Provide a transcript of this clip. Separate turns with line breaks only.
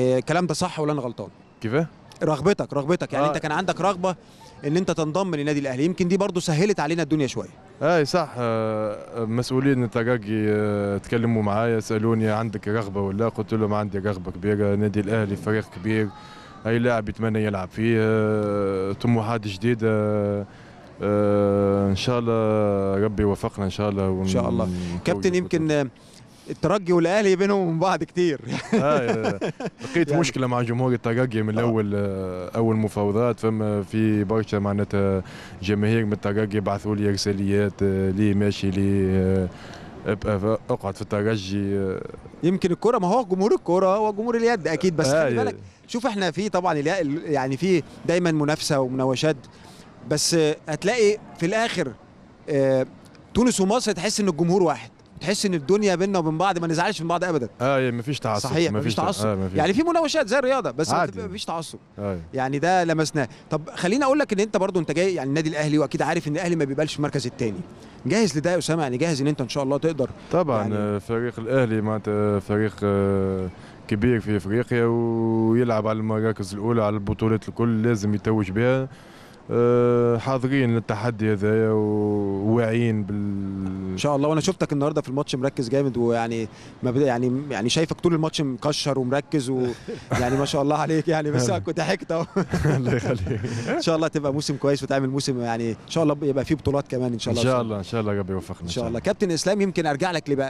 آه، الكلام ده صح ولا انا غلطان كيف رغبتك رغبتك يعني آه. انت كان عندك رغبه ان انت تنضم للنادي الاهلي يمكن دي برضو سهلت علينا الدنيا شويه
اي صح آه، مسؤولين الترجي آه، تكلموا معايا سالوني عندك رغبه ولا قلت لهم عندي رغبه كبيره نادي الاهلي فريق كبير اي لاعب يتمنى يلعب فيه طموحات جديده ان شاء الله ربي يوفقنا ان شاء الله ان شاء الله كابتن يمكن الترجي والاهلي بينهم من بعض كتير لقيت آه، يعني مشكله مع جمهور الترجي من آه. آه. اول مفاوضات فما في برشا معناتها جماهير من الترجي بعثوا لي رساليات آه، ليه ماشي ليه اقعد في الترجي يمكن الكره ما هو جمهور الكره هو جمهور اليد اكيد
بس خلي بالك شوف احنا في طبعا يعني في دايما منافسه ومناوشات بس هتلاقي في الاخر تونس ومصر تحس ان الجمهور واحد تحس ان الدنيا بيننا وبين بعض ما نزعلش من بعض ابدا
اه يعني مفيش تعصب صحيح مفيش, مفيش تعصب آه مفيش. يعني في
مناوشات زي الرياضه بس عادي. مفيش تعصب آه. يعني ده لمسناه طب خليني اقول لك ان انت برضو انت جاي يعني النادي الاهلي واكيد عارف ان الاهلي ما بيبقاش في المركز الثاني جاهز لده يا اسامه يعني جاهز ان انت ان شاء الله
تقدر طبعا يعني آه، فريق الاهلي معناتها آه، فريق آه، كبير في افريقيا ويلعب على المراكز الاولى على البطولات الكل لازم يتوج بها حاضرين للتحدي هذايا وواعيين بال شاء الله وانا شفتك
النهارده في الماتش مركز جامد ويعني ما بد... يعني يعني شايفك طول الماتش مكشر ومركز ويعني ما شاء الله عليك يعني بس كنت ضحكت اهو الله يخليك ان شاء الله تبقى موسم كويس وتعمل موسم يعني ان شاء الله يبقى فيه بطولات كمان ان شاء الله ان شاء الله
ان شاء الله ربي يوفقنا ان شاء الله
كابتن اسلام يمكن ارجع لك لبقى